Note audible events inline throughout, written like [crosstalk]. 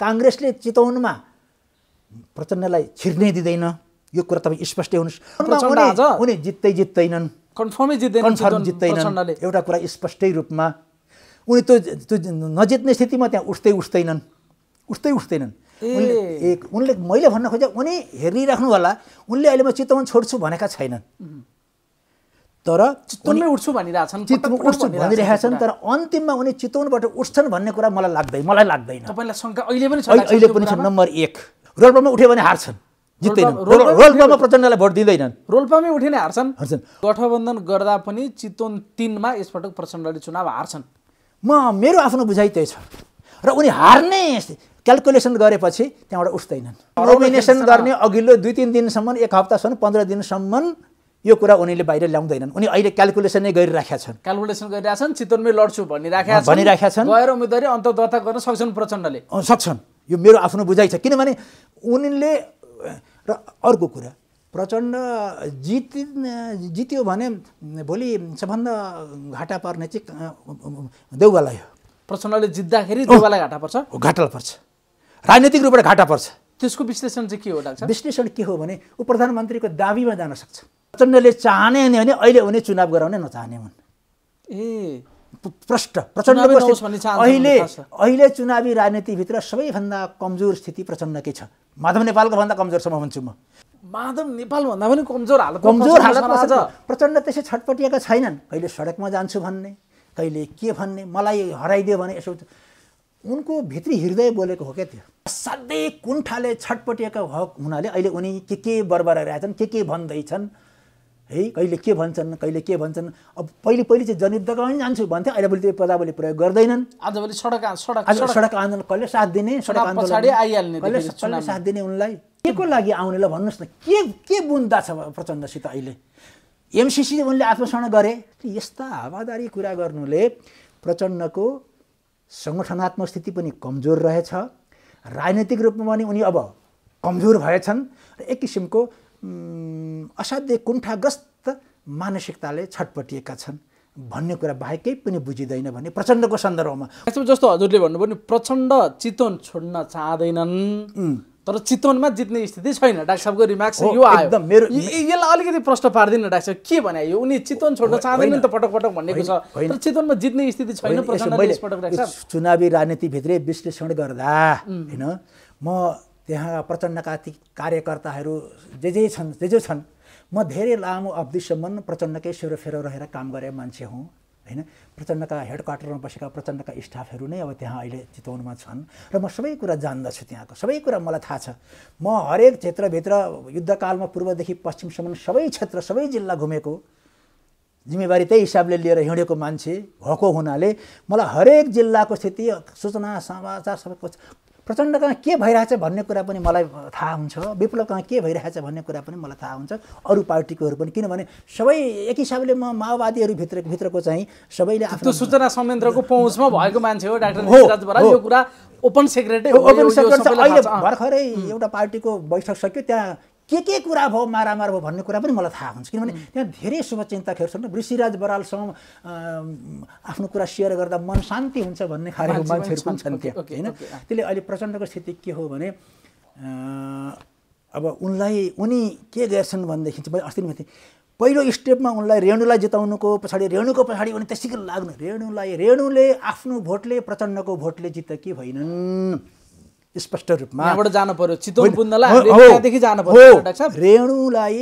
काङ्ग्रेसले चितवनमा प्रचण्डलाई छिर्नै दिँदैन यो कुरा तपाईँ स्पष्टै हुनुहोस् उनी जित्दै जित्दैनन् कन्फर्मै जित्दैन कन्फर्म एउटा कुरा स्पष्टै रूपमा उनी त्यो त्यो नजित्ने स्थितिमा त्यहाँ उठ्दै उठ्दैनन् उठ्दै उठ्दैनन् उनले एक उनले मैले भन्न खोजेँ उनी हेरिराख्नु होला उनले अहिले म चितवन छोड्छु भनेका छैनन् तर चितवनमै उठ्छु भनिरहेछन् चितवन उठ्छु भनिरहेका छन् तर अन्तिममा उनी चितवनबाट उठ्छन् भन्ने कुरा मलाई लाग्दैन मलाई लाग्दैन तपाईँलाई शङ्का अहिले पनि छ अहिले पनि छ नम्बर एक रोल्पामा उठ्यो भने हार्छन् जित्दैनन् रोल्पामा प्रचण्डलाई भोट दिँदैनन् रोल्पामै उठे नै हार्छन् हार्छन् गठबन्धन गर्दा पनि चितवन तिनमा यसपटक प्रचण्डले चुनाव हार्छन् म मेरो आफ्नो बुझाइ त्यही छ र उनी हार्ने क्यालकुलेसन गरेपछि त्यहाँबाट उठ्दैनन् नोमिनेसन गर्ने अघिल्लो दुई तिन दिनसम्म एक हप्तासम्म पन्ध्र दिनसम्म यो कुरा उनीहरूले बाहिर ल्याउँदैनन् उनी अहिले क्यालकुलेसन नै गरिराखेका छन् क्यालकुलेसन छन् चितवनमै लड्छु भनिराखेका भनिराखेका छन् गएर उम्मेदवारी अन्त दर्ता गर्न सक्छन् प्रचण्डले सक्छन् यो मेरो आफ्नो बुझाइ छ किनभने उनले र अर्को कुरा प्रचण्ड जित जित्यो भने भोलि सबभन्दा घाटा पर्ने चाहिँ देउवालाई हो प्रचण्डले जित्दाखेरि देउवालाई घाटा पर्छ घाटा पर्छ राजनीतिक रूपबाट घाटा पर्छ त्यसको विश्लेषण चाहिँ के हो लाग्छ विश्लेषण के हो भने ऊ प्रधानमन्त्रीको दाबीमा जान सक्छ प्रचण्डले चाहने नै भने अहिले उनी चुनाव गराउने नचाहने हुन् ए प्रष्ट प्रचण्ड अहिले अहिले चुनावी राजनीतिभित्र सबैभन्दा कमजोर स्थिति प्रचण्डकै छ माधव नेपालको भन्दा कमजोर छ भन्छु म माधव नेपाल भन्दा पनि कमजोर कमजोर प्रचण्ड त्यसै छटपटिएका छैनन् कहिले सडकमा जान्छु भन्ने कहिले के भन्ने मलाई हराइदियो भने यसो उनको भित्री हृदय बोलेको हो क्या त्यो असाध्यै कुण्ठाले छटपटिएका हुनाले अहिले उनी के के बर्बराइरहेछन् के के भन्दैछन् है कहिले के भन्छन् कहिले के भन्छन् अब पहिले पहिले चाहिँ जनयुद्ध पनि जान्छु भन्थ्यो अहिले भोलि त्यो पदावली प्रयोग गर्दैनन् आजभोलि सडक सडक सडक आन्दोलन कहिले साथ दिने सडक आन्दोलन आइहाल्ने कहिले कहिले साथ दिने उनलाई के को लागि आउने ल भन्नुहोस् न के के बुन्दा छ प्रचण्डसित अहिले एमसिसी उनले आत्मसरण गरे यस्ता हावादारी कुरा गर्नुले प्रचण्डको सङ्गठनात्मक स्थिति पनि कमजोर रहेछ राजनैतिक रूपमा पनि उनी अब कमजोर भएछन् र एक किसिमको असाध्य कुण्ठाग्रस्त मानसिकताले छटपटिएका छन् भन्ने कुरा बाहेकै पनि बुझिँदैन भने प्रचण्डको सन्दर्भमा जस्तो हजुरले भन्नुभयो नि प्रचण्ड चितवन छोड्न चाहँदैनन् तर चितवनमा जित्ने स्थिति छैन डाक्टर साहबको रिमार्क्स यो आयो एकदम मेरो यसलाई अलिकति प्रश्न पार्दिनँ डाक्टर साहब के भने यो उनी चितवन छोड्न चाहँदैन नि त पटक पटक भनेको छ तर चितवनमा जित्ने स्थिति छैन चुनावी राजनीतिभित्रै विश्लेषण गर्दा होइन म त्यहाँका प्रचण्डका ती कार्यकर्ताहरू जे जे छन् जे जे छन् म धेरै लामो अवधिसम्म प्रचण्डकै सेरोफेरो रहेर काम गरे मान्छे हुँ होइन प्रचण्डका हेड क्वार्टरमा बसेका प्रचण्डका स्टाफहरू नै अब त्यहाँ अहिले चितवनमा छन् र म सबै कुरा जान्दछु त्यहाँको सबै कुरा मलाई थाहा छ म हरेक क्षेत्रभित्र युद्धकालमा पूर्वदेखि पश्चिमसम्म सबै क्षेत्र सबै जिल्ला घुमेको जिम्मेवारी त्यही हिसाबले लिएर हिँडेको मान्छे भएको हुनाले मलाई हरेक जिल्लाको स्थिति सूचना समाचार सबै प्रचण्ड के भइरहेछ भन्ने कुरा पनि मलाई थाहा हुन्छ विप्लव के भइरहेछ भन्ने कुरा पनि मलाई थाहा हुन्छ अरू पार्टीकोहरू पनि किनभने सबै एक हिसाबले म भित्र भित्रको चाहिँ सबैले आफ्नो सूचना संयन्त्रको पहुँचमा भएको मान्छे हो डाक्टर यो कुरा ओपन सेक्रेटरी ओपन सेक्रेटरी अहिले भर्खरै एउटा पार्टीको बैठक सक्यो त्यहाँ के के कुरा भयो मारामार भयो भन्ने कुरा पनि मलाई थाहा हुन्छ किनभने त्यहाँ धेरै शुभचिन्ताखेरि छन् ऋषिराज बरालसँग आफ्नो कुरा सेयर गर्दा मन शान्ति हुन्छ भन्ने खालको मान्छेहरू पनि छन् त्यहाँ होइन त्यसले अहिले प्रचण्डको स्थिति के हो भने अब उनलाई उनी के गर्छन् भनेदेखि चाहिँ मैले अस्ति नै पहिलो स्टेपमा उनलाई रेणुलाई जिताउनुको पछाडि रेणुको पछाडि उनी त्यसैको लाग्नु रेणुलाई रेणुले आफ्नो भोटले प्रचण्डको भोटले जित कि होइनन् स्पष्ट रूपमा जानु पर्यो चितवन रेणुलाई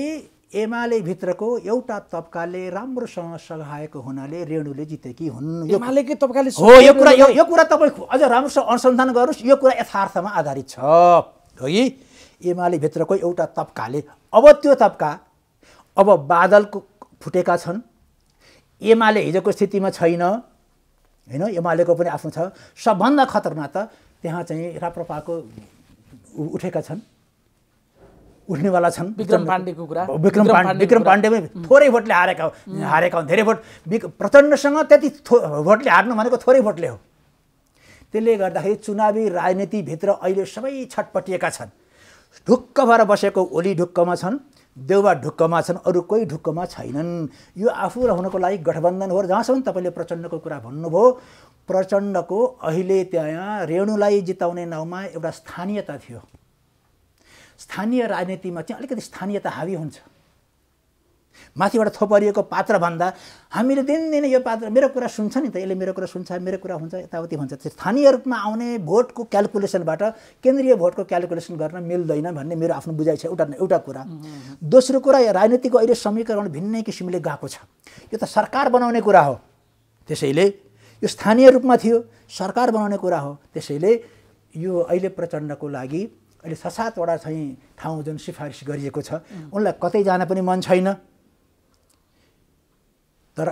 एमाले भित्रको एउटा तब्काले राम्रोसँग सघाएको हुनाले रेणुले जितेकी हुन् तब्काले हो यो कुरा यो कुरा तपाईँ अझ राम्रोसँग अनुसन्धान गर्नुहोस् यो कुरा यथार्थमा आधारित छ है कि एमाले भित्रको एउटा तब्काले अब त्यो तब्का अब बादलको फुटेका छन् एमाले हिजोको स्थितिमा छैन होइन एमालेको पनि आफ्नो छ सबभन्दा खतरनाक त त्यहाँ चाहिँ राप्रपाको उठेका छन् उठ्नेवाला छन् विक्रम पाण्डेको कुरा विक्रम पाण्डे विक्रम पाण्डेमै थोरै भोटले हारेका हो हारेका हुन् धेरै भोट प्रचण्डसँग त्यति थो भोटले हार्नु भनेको थोरै भोटले हो त्यसले गर्दाखेरि चुनावी राजनीतिभित्र अहिले सबै छटपटिएका छन् ढुक्क भएर बसेको ओली ढुक्कमा छन् देउबा ढुक्कमा छन् अरू कोही ढुक्कमा छैनन् यो आफू रहनको लागि गठबन्धन हो र जहाँसम्म तपाईँले प्रचण्डको कुरा भन्नुभयो प्रचण्डको अहिले त्यहाँ रेणुलाई जिताउने नाउँमा एउटा स्थानीयता थियो स्थानीय राजनीतिमा चाहिँ अलिकति स्थानीयता हावी हुन्छ माथिबाट थोपरिएको पात्रभन्दा हामीले दिनदिनै यो पात्र मेरो कुरा सुन्छ नि त यसले मेरो कुरा सुन्छ मेरो कुरा हुन्छ यताउति भन्छ स्थानीय रूपमा आउने भोटको क्यालकुलेसनबाट केन्द्रीय भोटको क्यालकुलेसन गर्न मिल्दैन भन्ने मेरो आफ्नो बुझाइ छ एउटा एउटा कुरा दोस्रो कुरा राजनीतिको अहिले समीकरण भिन्नै किसिमले गएको छ यो त सरकार बनाउने कुरा हो त्यसैले यो स्थानीय रूपमा थियो सरकार बनाउने कुरा हो त्यसैले यो अहिले प्रचण्डको लागि अहिले छ सातवटा चाहिँ ठाउँ जुन सिफारिस गरिएको छ उनलाई कतै जान पनि मन छैन तर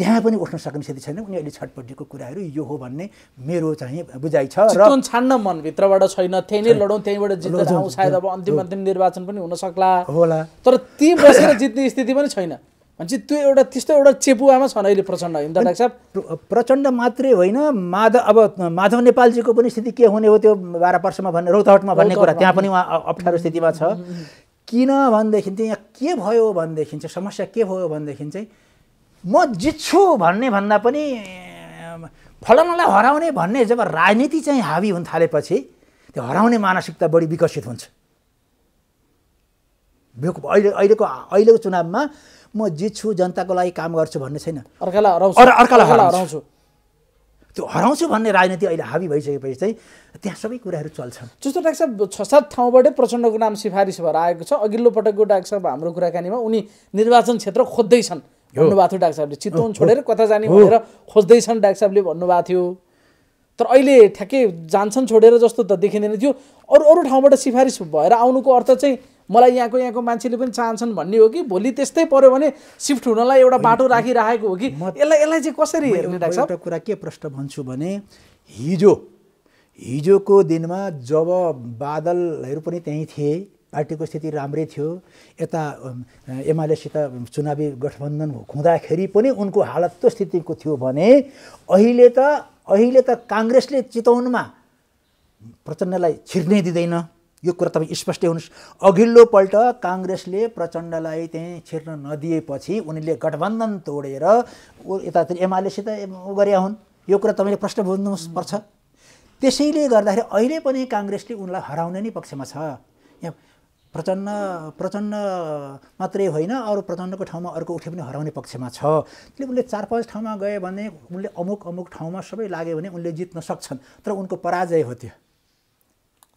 त्यहाँ पनि उठ्न सक्ने स्थिति छैन उनी अहिले छटपट्टिको कुराहरू यो हो भन्ने मेरो चाहिँ बुझाइ छ र छान्न मनभित्रबाट छैन त्यहीँ नै लडौँ त्यहीँबाट जित्दा सायद अब अन्तिम अन्तिम निर्वाचन पनि हुन हुनसक्ला होला तर ती बसेर जित्ने स्थिति पनि छैन भनेपछि त्यो एउटा त्यस्तो एउटा चेपुवामा छन् अहिले प्रचण्ड होइन साहब प्रचण्ड मात्रै होइन माधव अब माधव नेपालजीको पनि स्थिति के हुने हो त्यो बाह्र वर्षमा भन्ने रौतहटमा भन्ने कुरा त्यहाँ पनि उहाँ अप्ठ्यारो स्थितिमा छ किन भनेदेखि चाहिँ यहाँ के भयो भनेदेखि चाहिँ समस्या के भयो भनेदेखि चाहिँ म जित्छु भन्ने भन्दा पनि फलानालाई हराउने भन्ने जब राजनीति चाहिँ हावी हुन थालेपछि त्यो हराउने मानसिकता बढी विकसित हुन्छ अहिले अहिलेको अहिलेको चुनावमा म जित्छु जनताको लागि काम गर्छु भन्ने छैन अर्कालाई हराउँछु अर्कालाई हराउँछु त्यो हराउँछु भन्ने राजनीति अहिले हाबी भइसकेपछि चाहिँ त्यहाँ सबै कुराहरू चल्छ जस्तो डाक्टर साहब छ सात ठाउँबाटै प्रचण्डको नाम सिफारिस भएर आएको छ अघिल्लो पटकको डाक्टर साहब हाम्रो कुराकानीमा उनी निर्वाचन क्षेत्र खोज्दैछन् भन्नुभएको थियो डाक्टर साहबले चितवन छोडेर कता जाने भनेर खोज्दैछन् डाक्टर साहबले भन्नुभएको थियो तर अहिले ठ्याक्कै जान्छन् छोडेर जस्तो त देखिँदैन थियो अरू अरू ठाउँबाट सिफारिस भएर आउनुको अर्थ चाहिँ मलाई यहाँको यहाँको मान्छेले पनि चाहन्छन् भन्ने हो कि भोलि त्यस्तै पऱ्यो भने सिफ्ट हुनलाई एउटा बाटो राखिराखेको हो कि यसलाई यसलाई चाहिँ कसरी हेर्ने एउटा कुरा के प्रश्न भन्छु भने हिजो हिजोको दिनमा जब बादलहरू पनि त्यहीँ थिए पार्टीको स्थिति राम्रै थियो यता एमालेसित चुनावी गठबन्धन हुँदाखेरि पनि उनको हालत त्यो स्थितिको थियो भने अहिले त अहिले त काङ्ग्रेसले चितवनमा प्रचण्डलाई छिर्नै दिँदैन यो कुरा तपाईँ स्पष्ट हुनुहोस् अघिल्लोपल्ट काङ्ग्रेसले प्रचण्डलाई त्यहीँ छिर्न नदिएपछि उनीहरूले गठबन्धन तोडेर ऊ यतातिर एमालेसित ऊ गरे हुन् यो कुरा तपाईँले प्रश्न बुझ्नु पर्छ त्यसैले गर्दाखेरि अहिले पनि काङ्ग्रेसले उनलाई हराउने नै पक्षमा छ यहाँ प्रचण्ड प्रचण्ड मात्रै होइन अरू प्रचण्डको ठाउँमा अर्को उठे पनि हराउने पक्षमा छ त्यसले उनले चार पाँच ठाउँमा गए भने उनले अमुक अमुक ठाउँमा सबै लाग्यो भने उनले जित्न सक्छन् तर उनको पराजय हो त्यो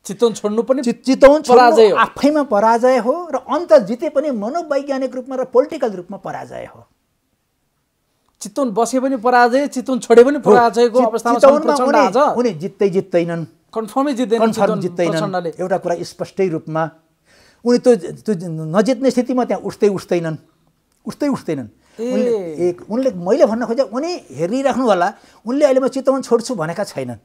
चितौन छोड्नु पनि चितौन पराजय आफैमा पराजय हो र अन्त जिते पनि मनोवैज्ञानिक रूपमा र पोलिटिकल रूपमा पराजय हो चितौन बसे पनि पराजय चितौन छोडे पनि पराजयको अवस्थामा जित्दै जित्दैनन् कन्फर्मै जित्दैन जित्दैनन् एउटा कुरा स्पष्टै रूपमा उनी त्यो त्यो नजित्ने स्थितिमा त्यहाँ उठ्दै उठ्दैनन् उठ्दै उठ्दैनन् उनले उनले मैले भन्न खोजेँ उनी हेरिराख्नु होला उनले अहिले म चितवन छोड्छु भनेका छैनन्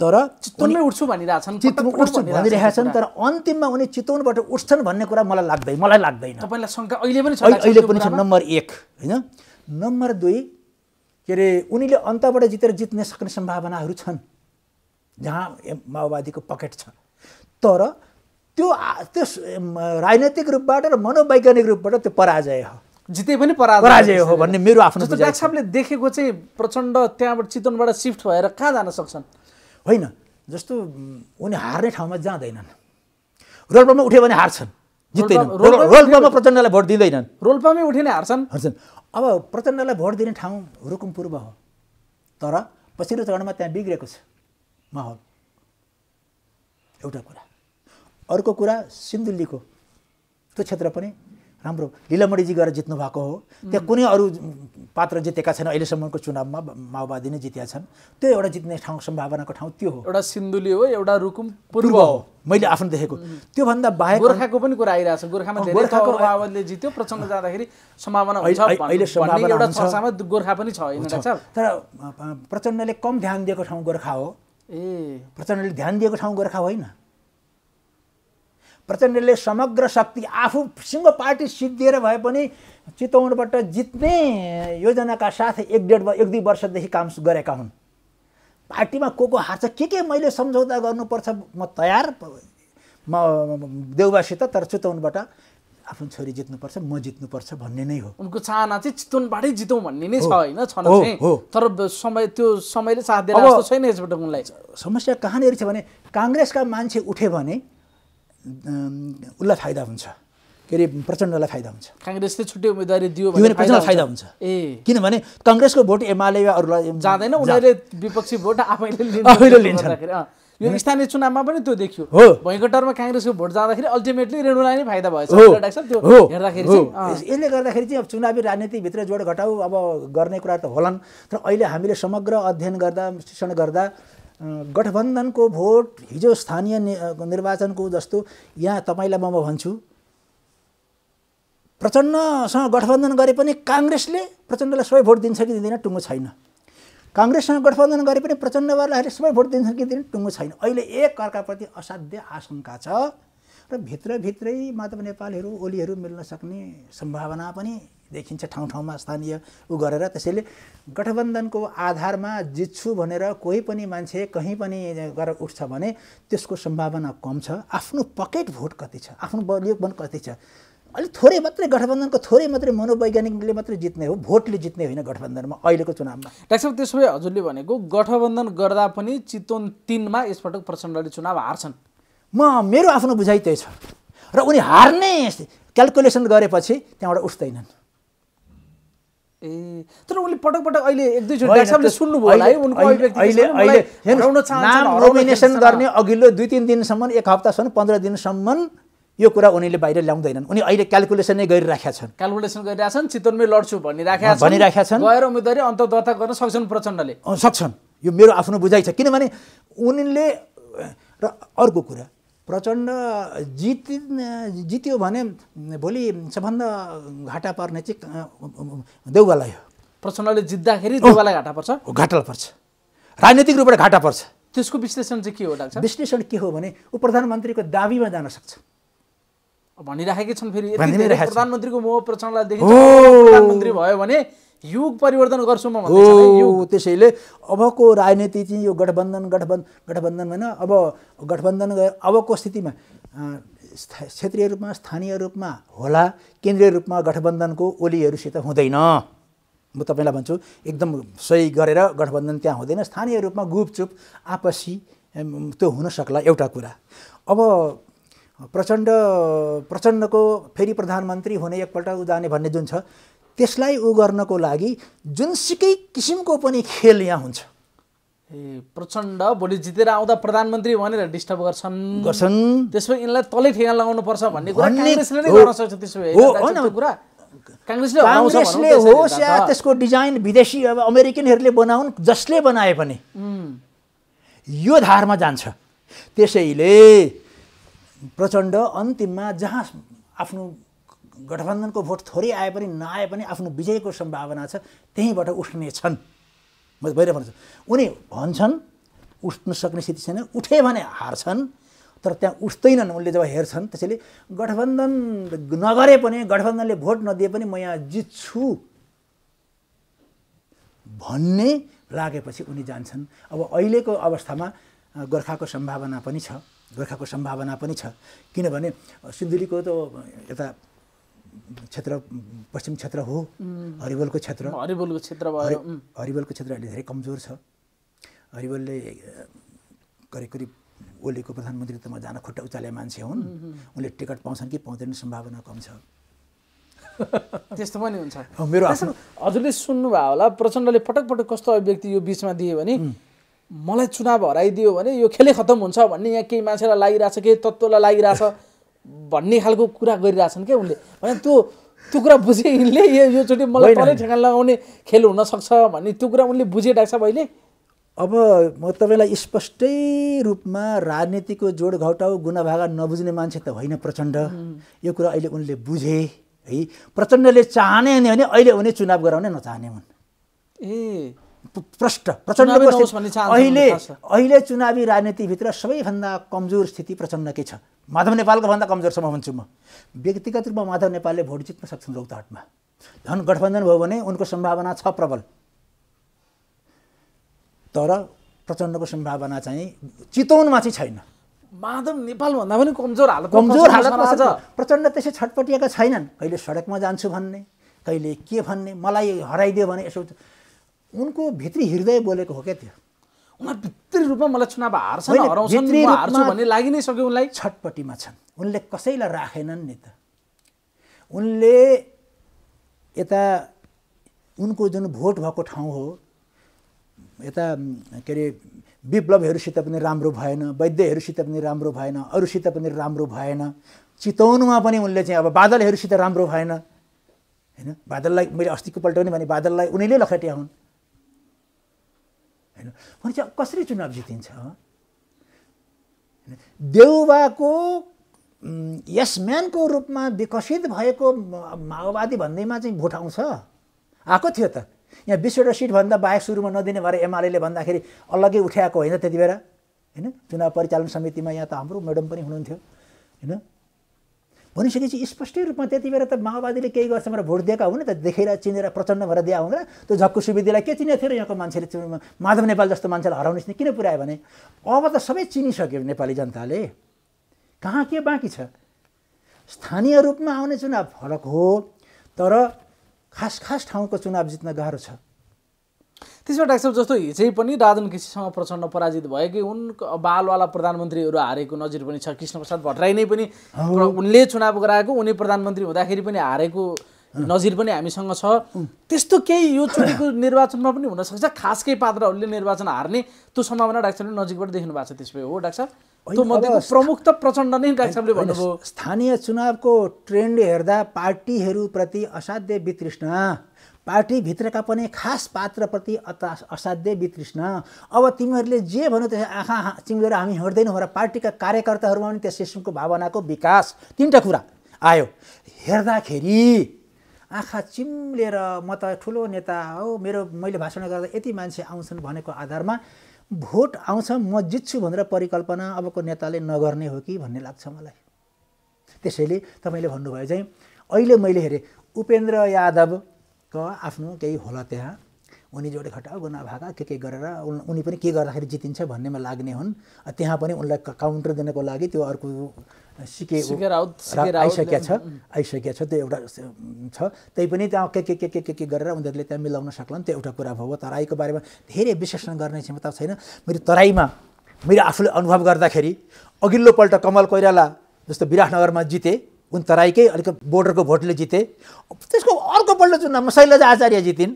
तर चितवनमै उठ्छु भनिरहेछन् चितवन उठ्छु भनिरहेका छन् तर अन्तिममा उनी चितवनबाट उठ्छन् भन्ने कुरा मलाई लाग्दै मलाई लाग्दैन तपाईँलाई शङ्का अहिले पनि छ अहिले पनि छ नम्बर एक होइन नम्बर दुई के अरे उनीले अन्तबाट जितेर जित्ने सक्ने सम्भावनाहरू छन् जहाँ माओवादीको पकेट छ तर त्यो त्यो राजनैतिक रूपबाट र मनोवैज्ञानिक रूपबाट त्यो पराजय हो जिते पनि पराजय हो भन्ने मेरो आफ्नो साहबले देखेको चाहिँ प्रचण्ड त्यहाँबाट चितवनबाट सिफ्ट भएर कहाँ जान सक्छन् होइन जस्तो उनी हार्ने ठाउँमा जाँदैनन् रोल्पामा उठ्यो भने हार्छन् जित्दैनन् रोल्पामा प्रचण्डलाई भोट दिँदैनन् रोल्पामै उठ्यो भने हार्छन् हार्छन् अब प्रचण्डलाई भोट दिने ठाउँ रुकुम पूर्व हो तर पछिल्लो चरणमा त्यहाँ बिग्रेको छ माहौल एउटा कुरा अर्को कुरा सिन्धुलीको त्यो क्षेत्र पनि राम्रो लिलामणिजी गएर जित्नु भएको हो त्यहाँ कुनै अरू पात्र जितेका छैन अहिलेसम्मको चुनावमा माओवादी नै जितेका छन् त्यो एउटा जित्ने ठाउँ सम्भावनाको ठाउँ त्यो हो एउटा सिन्धुली हो एउटा रुकुम पूर्व हो मैले आफ्नो देखेको त्योभन्दा बाहेक गोर्खाको पनि कुरा आइरहेको छ गोर्खामा गोर्खाको माओवादीले जित्यो प्रचण्ड जाँदाखेरि सम्भावना अहिले गोर्खा पनि छ तर प्रचण्डले कम ध्यान दिएको ठाउँ गोर्खा हो ए प्रचण्डले ध्यान दिएको ठाउँ गोर्खा होइन प्रचण्डले समग्र शक्ति आफूसँग पार्टी सिद्धिएर भए पनि चितवनबाट जित्ने योजनाका साथ एक डेढ एक दुई वर्षदेखि काम गरेका हुन् पार्टीमा को को हार्छ के के मैले सम्झौता गर्नुपर्छ म तयार म देउबासित तर चितवनबाट आफ्नो छोरी जित्नुपर्छ म जित्नुपर्छ भन्ने नै हो उनको चाहना चाहिँ चितवनबाटै जितौँ भन्ने नै छ होइन छन तर समय त्यो समयले साथ दिएर छैन यसबाट उनलाई समस्या कहाँनिर छ भने काङ्ग्रेसका मान्छे उठे भने उसलाई फाइदा हुन्छ के अरे प्रचण्डलाई फाइदा हुन्छ काङ्ग्रेसले छुट्टै उम्मेदवारी दियो भने प्रचण्डलाई फाइदा हुन्छ ए किनभने कङ्ग्रेसको भोट एमाले वा अरूलाई जाँदैन उनीहरूले विपक्षी भोट आफैले लिन्छ यो स्थानीय चुनावमा पनि त्यो देखियो हो भैँकटरमा काङ्ग्रेसको भोट जाँदाखेरि अल्टिमेटली रेणुलाई नै फाइदा भएछ यसले गर्दाखेरि चाहिँ अब चुनावी राजनीतिभित्र जोड घटाउ अब गर्ने कुरा त होलान् तर अहिले हामीले समग्र अध्ययन गर्दा विश्लेषण गर्दा गठबन्धनको भोट हिजो स्थानीय निर्वाचनको जस्तो यहाँ तपाईँलाई म भन्छु प्रचण्डसँग गठबन्धन गरे पनि काङ्ग्रेसले प्रचण्डलाई सबै भोट दिन्छ कि दिँदैन टुङ्गो छैन काङ्ग्रेससँग गठबन्धन गरे पनि प्रचण्डवालाहरूले सबै भोट दिन्छ कि दिँदैन टुङ्गो छैन अहिले एक अर्काप्रति असाध्य आशङ्का छ र भित्रभित्रै माधव नेपालीहरू ओलीहरू मिल्न सक्ने सम्भावना पनि देखिन्छ ठाउँ ठाउँमा स्थानीय ऊ गरेर त्यसैले गठबन्धनको आधारमा जित्छु भनेर कोही पनि मान्छे कहीँ पनि गरेर उठ्छ भने त्यसको सम्भावना कम छ आफ्नो पकेट भोट कति छ आफ्नो बलियो पनि कति छ अलिक थोरै मात्रै गठबन्धनको थोरै मात्रै मनोवैज्ञानिकले मात्रै जित्ने हो भोटले जित्ने होइन गठबन्धनमा अहिलेको चुनावमा डाक्टर साहब त्यसो भए हजुरले भनेको गठबन्धन गर्दा पनि चितवन तिनमा यसपटक प्रचण्डले चुनाव हार्छन् म मेरो आफ्नो बुझाइ त्यही छ र उनी हार्ने क्यालकुलेसन गरेपछि त्यहाँबाट उठ्दैनन् ए तर उनले पटक पटक अहिले एक दुईचोटि सुन्नुभयो नोमिनेसन गर्ने अघिल्लो दुई तिन दिनसम्म एक हप्तासम्म पन्ध्र दिनसम्म यो कुरा उनीहरूले बाहिर ल्याउँदैनन् उनी अहिले क्यालकुलेसन नै गरिराखेका छन् क्यालकुलेसन गरिरहेका छन् चितवनमै लड्छु भनिराखेका भनिराखेका छन् गएर उम्मेदवारी अन्त दर्ता गर्न सक्छन् प्रचण्डले सक्छन् यो मेरो आफ्नो बुझाइ छ किनभने उनीहरूले र अर्को कुरा प्रचण्ड जित जित्यो भने भोलि सबभन्दा घाटा पर्ने चाहिँ देउवालाई हो प्रचण्डले जित्दाखेरि देउवालाई घाटा पर्छ घाटा पर्छ राजनीतिक रूपबाट घाटा पर्छ त्यसको विश्लेषण चाहिँ के हो डाक्टर विश्लेषण के हो भने ऊ प्रधानमन्त्रीको दाबीमा जान सक्छ भनिराखेकै छन् फेरि प्रधानमन्त्रीको म प्रचण्डलाई देखि प्रधानमन्त्री भयो भने युग परिवर्तन गर्छु म हो त्यसैले अबको राजनीति चाहिँ यो गठबन्धन गठबन्धन गठबन्धन होइन अब गठबन्धन अबको स्थितिमा क्षेत्रीय रूपमा स्थानीय रूपमा होला केन्द्रीय रूपमा गठबन्धनको ओलीहरूसित हुँदैन म तपाईँलाई भन्छु एकदम सही गरेर गठबन्धन त्यहाँ हुँदैन स्थानीय रूपमा गुपचुप आपसी त्यो हुन हुनसक्ला एउटा कुरा अब प्रचण्ड प्रचण्डको फेरि प्रधानमन्त्री हुने एकपल्ट उ जाने भन्ने जुन छ त्यसलाई ऊ गर्नको लागि जुनसुकै किसिमको पनि खेल यहाँ हुन्छ ए प्रचण्ड भोलि जितेर आउँदा प्रधानमन्त्री भनेर डिस्टर्ब गर्छन् गर्छन् त्यसमा यिनलाई तलै ठेगाना पर्छ भन्ने कुरा काङ्ग्रेसले नै कुरा काङ्ग्रेसले होस् या त्यसको डिजाइन विदेशी अब अमेरिकनहरूले बनाउन् जसले बनाए पनि यो धारमा जान्छ त्यसैले प्रचण्ड अन्तिममा जहाँ आफ्नो गठबन्धनको भोट थोरै आए पनि नआए पनि आफ्नो विजयको सम्भावना छ त्यहीँबाट उठ्ने छन् म भइरहेको भन्छु उनी भन्छन् उठ्न सक्ने स्थिति छैन उठे भने हार्छन् तर त्यहाँ उठ्दैनन् उनले जब हेर्छन् त्यसैले गठबन्धन नगरे पनि गठबन्धनले भोट नदिए पनि म यहाँ जित्छु भन्ने लागेपछि उनी जान्छन् अब अहिलेको अवस्थामा गोर्खाको सम्भावना पनि छ गोर्खाको सम्भावना पनि छ किनभने सिन्धुलीको त यता क्षेत्र पश्चिम क्षेत्र हो हरिबलको क्षेत्र हरिबलको क्षेत्र हरिबलको क्षेत्र अहिले धेरै कमजोर छ हरिबलले करिब करिब ओलीको प्रधानमन्त्री त म जान खुट्टा उचाले मान्छे हुन् उनले टिकट पाउँछन् कि पाउँदैन सम्भावना कम छ [laughs] त्यस्तो पनि हुन्छ मेरो हजुरले सुन्नुभयो होला प्रचण्डले पटक पटक कस्तो अभिव्यक्ति यो बिचमा दिए भने मलाई चुनाव हराइदियो भने यो खेलै खत्तम हुन्छ भन्ने यहाँ केही मान्छेलाई लागिरहेछ केही तत्त्वलाई लागिरहेछ [laughs] भन्ने खालको कुरा गरिरहेछन् क्या उनले भने त्यो त्यो कुरा बुझे यिनले योचोटि मलाई तलै ठेगान लगाउने खेल हुनसक्छ भन्ने त्यो कुरा उनले बुझिरहेको छ मैले अब म तपाईँलाई स्पष्टै रूपमा राजनीतिको जोड घटाउ गुनाभागा नबुझ्ने मान्छे त होइन प्रचण्ड यो कुरा अहिले उनले बुझे है प्रचण्डले चाहने भने अहिले उनी चुनाव गराउने नचाहने हुन् ए प्रष्ट प्रचण्ड अहिले अहिले चुनावी राजनीतिभित्र सबैभन्दा कमजोर स्थिति प्रचण्डकै छ माधव नेपालको भन्दा कमजोरसम्म भन्छु म व्यक्तिगत रूपमा माधव नेपालले भोट जित्न सक्छन् रौतहटमा धन गठबन्धन भयो भने उनको सम्भावना छ प्रबल तर प्रचण्डको सम्भावना चाहिँ चितौनमा चाहिँ छैन माधव नेपालभन्दा पनि कमजोर हालत कमजोर हालतमा प्रचण्ड त्यसै छटपटिएका छैनन् कहिले सडकमा जान्छु भन्ने कहिले के भन्ने मलाई हराइदियो भने यसो उनको भित्री हृदय बोलेको हो क्या त्यो उहाँ भित्री रूपमा मलाई चुनाव हार्छ भन्ने लागि नै सक्यो उनलाई छटपट्टिमा छन् उनले कसैलाई राखेनन् नि त उनले यता उनको जुन भोट भएको ठाउँ हो यता के अरे विप्लवहरूसित पनि राम्रो भएन वैद्यहरूसित पनि राम्रो भएन अरूसित पनि राम्रो भएन चितवनमा पनि उनले चाहिँ अब बादलहरूसित राम्रो भएन होइन बादललाई मैले अस्तिको पल्ट पनि भने बादललाई उनीले लखेट्या हुन् होइन भनेपछि कसरी चुनाव जितिन्छ देउबाको देउबाको यसम्यानको रूपमा विकसित भएको माओवादी भन्दैमा चाहिँ भोट आउँछ आएको थियो त यहाँ बिसवटा सिटभन्दा बाहेक सुरुमा नदिने भएर एमाले भन्दाखेरि अलग्गै उठाएको होइन त्यति बेला होइन चुनाव परिचालन समितिमा यहाँ त हाम्रो म्याडम पनि हुनुहुन्थ्यो होइन भनिसकेपछि स्पष्ट रूपमा त्यति बेला त माओवादीले केही गर्छ भनेर भोट दिएका हुन् त देखेर चिनेर प्रचण्ड भएर दिए हुँदैन त्यो झक्कु सुविधालाई के चिनेको थियो र यहाँको मान्छेले माधव नेपाल जस्तो मान्छेलाई हराउनुहोस् किन पुऱ्यायो भने अब त सबै चिनिसक्यो नेपाली जनताले कहाँ के बाँकी छ स्थानीय रूपमा आउने चुनाव फरक हो तर खास खास ठाउँको चुनाव जित्न गाह्रो छ त्यसमा डाक्टर जस्तो हिजै पनि राजन केसीसँग प्रचण्ड पराजित भएकी उन बालवाला प्रधानमन्त्रीहरू हारेको नजिर पनि छ कृष्णप्रसाद भट्टराई नै पनि उनले चुनाव गराएको उनी प्रधानमन्त्री हुँदाखेरि पनि हारेको नजिर पनि हामीसँग छ त्यस्तो केही यो चुनिको निर्वाचनमा पनि हुनसक्छ खास केही पात्रहरूले निर्वाचन हार्ने त्यो सम्भावना डाक्टरले नजिकबाट देख्नु भएको छ त्यसमै हो डाक्टर साहब प्रमुख त प्रचण्ड नै डाक्टरले भन्नुभयो स्थानीय चुनावको ट्रेन्ड हेर्दा पार्टीहरूप्रति असाध्य वितृष्णा पार्टीभित्रका पनि खास पात्रप्रति अता असाध्य वितृष्ण अब तिमीहरूले जे भन्यो त्यस आँखा चिम्लेर हामी हिँड्दैनौँ र पार्टीका कार्यकर्ताहरूमा पनि त्यस किसिमको भावनाको विकास तिनवटा कुरा आयो हेर्दाखेरि आँखा चिम्लेर म त ठुलो नेता हो मेरो मैले भाषण गर्दा यति मान्छे आउँछन् भनेको आधारमा भोट आउँछ म जित्छु भनेर परिकल्पना अबको नेताले नगर्ने हो कि भन्ने लाग्छ मलाई त्यसैले तपाईँले भन्नुभयो चाहिँ अहिले मैले हेरेँ उपेन्द्र यादव क आफ्नो केही होला त्यहाँ उनी जोडे खटा गुना भाका के के गरेर उनी पनि के गर्दाखेरि जितिन्छ भन्नेमा लाग्ने हुन् त्यहाँ पनि उनलाई काउन्टर दिनको लागि त्यो अर्को सिके आइसकेका छ आइसकेका छ त्यो एउटा छ तैपनि त्यहाँ के के के के के के गरेर उनीहरूले त्यहाँ मिलाउन सक्लान् त्यो एउटा कुरा भयो तराईको बारेमा धेरै विश्लेषण गर्ने क्षमता छैन मेरो तराईमा मेरो आफूले अनुभव गर्दाखेरि अघिल्लोपल्ट कमल कोइराला जस्तो विराटनगरमा जिते उन तराईकै अलिक बोर्डरको भोटले जिते त्यसको अर्कोपल्ट जुन शैलजा आचार्य जितिन्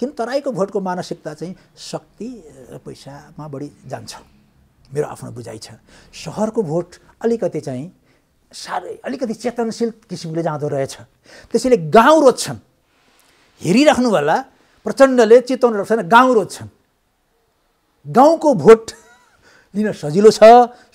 किन तराईको भोटको मानसिकता चाहिँ शक्ति पैसामा बढी जान्छ मेरो आफ्नो बुझाइ छ सहरको भोट अलिकति चाहिँ साह्रै अलिकति चेतनशील किसिमले जाँदो रहेछ त्यसैले गाउँ रोज्छन् हेरिराख्नु होला प्रचण्डले चेतन रोप्छन् गाउँ रोज्छन् गाउँको भोट दिन सजिलो छ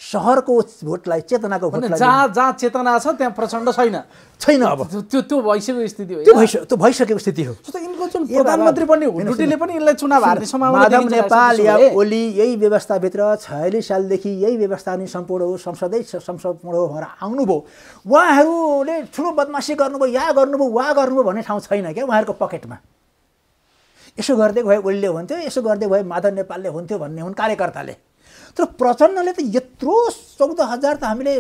सहरको भोटलाई चेतनाको जहाँ जहाँ चेतना छ त्यहाँ प्रचण्ड छैन छैन अब त्यो त्यो भइसकेको स्थिति हो त्यो त्यो भइसकेको स्थिति हो प्रधानमन्त्री पनि पनि यसलाई चुनाव हार्ने सम्भावना नेपाल या ओली यही व्यवस्थाभित्र छयालिस सालदेखि यही व्यवस्था नै सम्पूर्ण हो संसदै संसदपूर्ण हो भनेर आउनुभयो उहाँहरूले ठुलो बदमासी गर्नुभयो या गर्नुभयो वा गर्नुभयो भन्ने ठाउँ छैन क्या उहाँहरूको पकेटमा यसो गर्दै गए ओलीले हुन्थ्यो यसो गर्दै भए माधव नेपालले हुन्थ्यो भन्ने हुन् कार्यकर्ताले तर प्रचण्डले त यत्रो चौध हजार त हामीले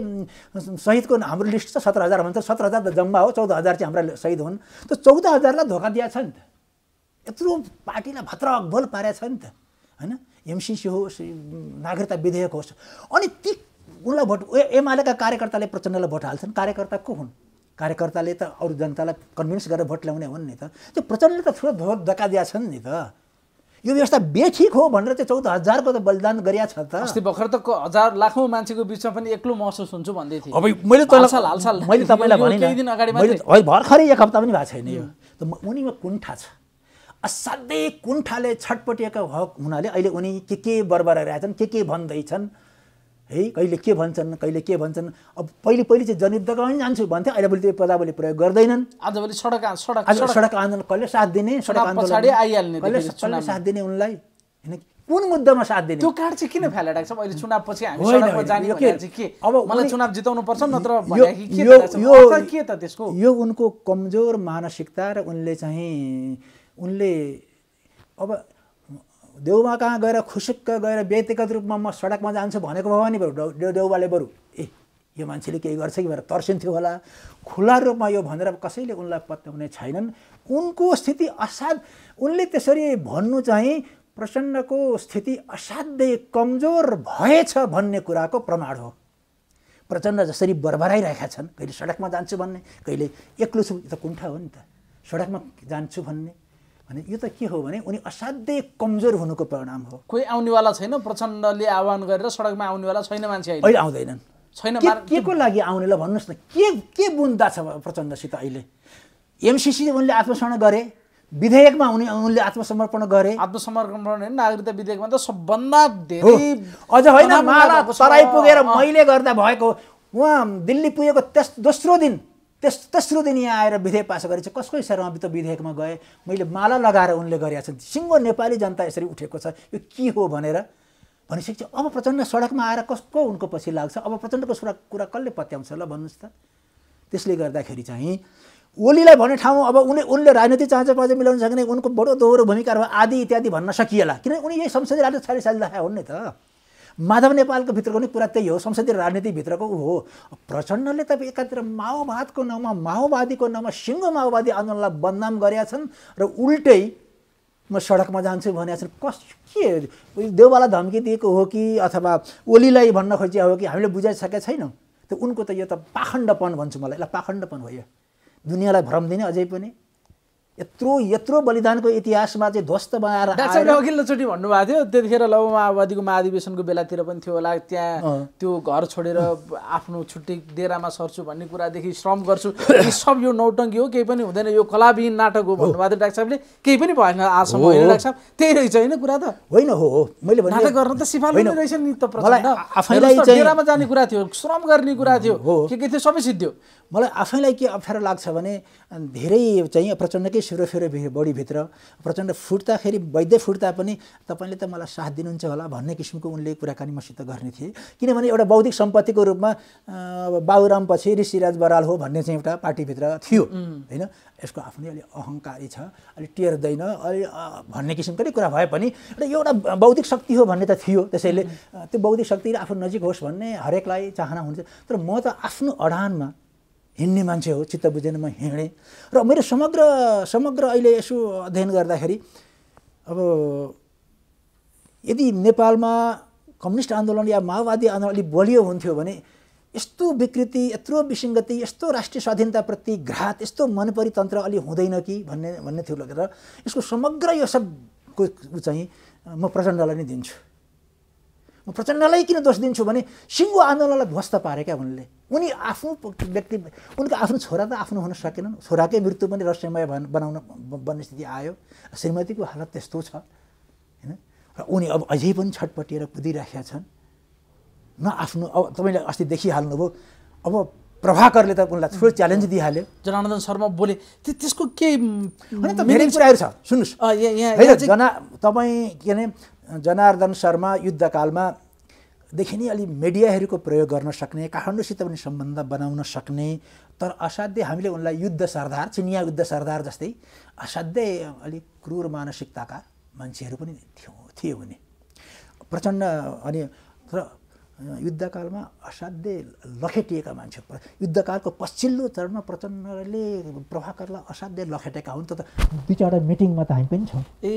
शहीदको हाम्रो लिस्ट छ सत्र हजार भन्छ सत्र हजार त जम्मा हो चौध हजार चाहिँ हाम्रा शहीद हुन् त चौध हजारलाई धोका दिएछ नि त यत्रो पार्टीलाई भत्र अकबल पारेको छ नि त होइन एमसिसी होस् नागरिकता विधेयक होस् अनि ती उनलाई भोट एमालेका कार्यकर्ताले प्रचण्डलाई भोट हाल्छन् कार्यकर्ता को हुन् कार्यकर्ताले त अरू जनतालाई कन्भिन्स गरेर भोट ल्याउने हुन् नि त त्यो प्रचण्डले त ठुलो धोका दिएछन् नि त यो व्यवस्था बेठिक हो भनेर चाहिँ चौध हजारको त बलिदान गरिया छ त अस्ति भर्खर त हजार लाखौँ मान्छेको बिचमा पनि एक्लो महसुस हुन्छु भन्दै थिएँ अब मैले मैले तपाईँलाई भर्खरै एक हप्ता पनि भएको छैन यो त उनीमा कुण्ठा छ असाध्यै कुण्ठाले छटपटिएका हुनाले अहिले उनी के के बर्बराइरहेछन् के के भन्दैछन् है कहिले के भन्छन् कहिले के भन्छन् अब पहिले पहिले चाहिँ जनयुद्धका पनि जान्छु भन्थे अहिले भोलि त्यो पदावली प्रयोग गर्दैनन् आजभोलि सडक सडक सडक आन्दोलन कहिले साथ दिने सडक आन्दोलन आइहाल्ने कहिले साथ दिने उनलाई होइन कुन मुद्दामा साथ दिने त्यो कार्ड चाहिँ किन फ्यालेर अहिले चुनाव पछि हामी के अब मलाई चुनाव जिताउनु पर्छ नत्र के त त्यसको यो उनको कमजोर मानसिकता र उनले चाहिँ उनले अब देउमा कहाँ गएर खुसुक्क गएर व्यक्तिगत रूपमा म सडकमा जान्छु भनेको भयो भने बरु देउबाले बरु ए यो मान्छेले केही गर्छ कि भनेर तर्सिन्थ्यो होला खुला रूपमा यो भनेर कसैले उनलाई पत्याउने छैनन् उनको स्थिति असाध उनले त्यसरी भन्नु चाहिँ प्रचण्डको स्थिति असाध्यै कमजोर भएछ भन्ने कुराको प्रमाण हो प्रचण्ड जसरी बरबराइरहेका छन् कहिले सडकमा जान्छु भन्ने कहिले एक्लो छु त कुण्ठा हो नि त सडकमा जान्छु भन्ने भने यो त के हो भने उनी असाध्यै कमजोर हुनुको परिणाम हो कोही आउनेवाला छैन प्रचण्डले आह्वान गरेर सडकमा आउनेवाला छैन मान्छे अहिले आउँदैनन् छैन के को लागि आउने ल भन्नुहोस् न के के बुन्दा छ प्रचण्डसित अहिले एमसिसी उनले आत्मसमर्पण गरे विधेयकमा उनी उनले आत्मसमर्पण गरे आत्मसमर्पण नागरिकता विधेयकमा त सबभन्दा धेरै अझ होइन तराई पुगेर मैले गर्दा भएको उहाँ दिल्ली पुगेको त्यस दोस्रो दिन त्यस तेस्रो दिन यहाँ आएर विधेयक पास गरेछ कसको इसारामा त विधेयकमा गएँ मैले माला लगाएर उनले गरेका छन् सिङ्गो नेपाली जनता यसरी उठेको छ यो के हो भनेर भनिसकेपछि अब प्रचण्ड सडकमा आएर कसको उनको पछि लाग्छ अब प्रचण्डको कुरा कुरा कसले पत्याउँछ ल भन्नुहोस् त त्यसले गर्दाखेरि चाहिँ ओलीलाई भन्ने ठाउँ अब उनी उनले राजनीति चाँचो चाँचोपाँचो मिलाउन सक्ने उनको बडो दोहोरो भूमिका आदि इत्यादि भन्न सकिएला किनभने उनी यही संसदीय राजनीति छाडी साझी हुन् नि त माधव नेपालको भित्रको नै कुरा त्यही हो संसदीय राजनीतिभित्रको हो प्रचण्डले त एकातिर माओवादको नाउँमा माओवादीको नाउँमा सिङ्गो माओवादी आन्दोलनलाई बदनाम गरेका छन् र उल्टै म सडकमा जान्छु भनेका छन् कस के देउबालाई धम्की दिएको हो कि अथवा ओलीलाई भन्न खोजिया हो कि हामीले बुझाइसकेका छैनौँ त उनको त यो त पाखण्डपन भन्छु मलाई यसलाई पाखण्डपन हो यो दुनियाँलाई भ्रम दिने अझै पनि यत्रो यत्रो बलिदानको इतिहासमा चाहिँ ध्वस्त बनाएर अघिल्लोचोटि भन्नुभएको थियो त्यतिखेर लौ माओवादीको महाधिवेशनको बेलातिर पनि थियो होला त्यहाँ त्यो घर छोडेर [laughs] आफ्नो छुट्टी डेरामा सर्छु भन्ने कुरादेखि श्रम गर्छु सब यो नौटङ्की हो केही पनि हुँदैन यो कलाविहीन नाटक हो भन्नुभएको थियो डाक्टर साहबले केही पनि भएन आजसम्म होइन डाक्टर साहब त्यही रहेछ होइन कुरा त होइन हो मैले नाटक गर्न त सिफाल रहेछ नि त डेरामा जाने कुरा थियो श्रम गर्ने कुरा थियो के के थियो सबै सिद्धियो मलाई आफैलाई के अप्ठ्यारो लाग्छ भने धेरै चाहिँ प्रचण्डकै सिरोफेरो बढीभित्र प्रचण्ड फुट्दाखेरि वैद्य फुट्दा पनि तपाईँले त मलाई साथ दिनुहुन्छ होला भन्ने किसिमको उनले कुराकानी मसित गर्ने थिए किनभने एउटा बौद्धिक सम्पत्तिको रूपमा बाबुरामपछि ऋषिराज बराल हो भन्ने चाहिँ एउटा पार्टीभित्र थियो होइन यसको आफ्नै अलिक अहङ्कारी छ अलिक टेर्दैन अलि भन्ने किसिमको नै कुरा भए पनि र एउटा बौद्धिक शक्ति हो भन्ने त थियो त्यसैले त्यो बौद्धिक शक्ति आफ्नो नजिक होस् भन्ने हरेकलाई चाहना हुन्छ तर म त आफ्नो अडानमा हिँड्ने मान्छे हो चित्त बुझेन म हिँडेँ र मेरो समग्र समग्र अहिले यसो अध्ययन गर्दाखेरि अब यदि नेपालमा कम्युनिस्ट आन्दोलन या माओवादी आन्दोलन अलिक बलियो हुन्थ्यो भने यस्तो विकृति यत्रो विसङ्गति यस्तो राष्ट्रिय स्वाधीनताप्रति घात यस्तो मनपरितन्त्र अलि हुँदैन कि भन्ने भन्ने थियो लगेर यसको समग्र यो सबको चाहिँ म प्रचण्डलाई नै दिन्छु म प्रचण्डलाई किन दोष दिन्छु भने सिङ्गो आन्दोलनलाई ध्वस्त पारे क्या उनले उनी आफ्नो व्यक्ति उनको आफ्नो छोरा त आफ्नो हुन सकेनन् छोराकै मृत्यु पनि रहस्यमय भन् बनाउन बन्ने स्थिति आयो श्रीमतीको हालत त्यस्तो छ होइन र उनी अब अझै पनि छटपटिएर कुदिराखेका छन् न आफ्नो अब तपाईँले अस्ति देखिहाल्नुभयो अब प्रभाकरले त उनलाई ठुलो च्यालेन्ज दिइहाल्यो जनानन्दन शर्मा बोले त्यसको के धेरै कुराहरू छ सुन्नुहोस् जना तपाईँ के अरे जनार्दन शर्मा युद्धकालमा देखि नै अलि मिडियाहरूको प्रयोग गर्न सक्ने काठमाडौँसित पनि सम्बन्ध बनाउन सक्ने तर असाध्यै हामीले उनलाई युद्ध सरदार चिनिया युद्ध सरदार जस्तै असाध्यै अलिक क्रूर मानसिकताका मान्छेहरू पनि थियो थिए उनी प्रचण्ड अनि र युद्धकालमा असाध्यै लखेटिएका मान्छे युद्धकालको पछिल्लो चरणमा प्रचण्डले प्रभाकरलाई असाध्य लखेटेका हुन् त बिचवटा मिटिङमा त हामी पनि छौँ ए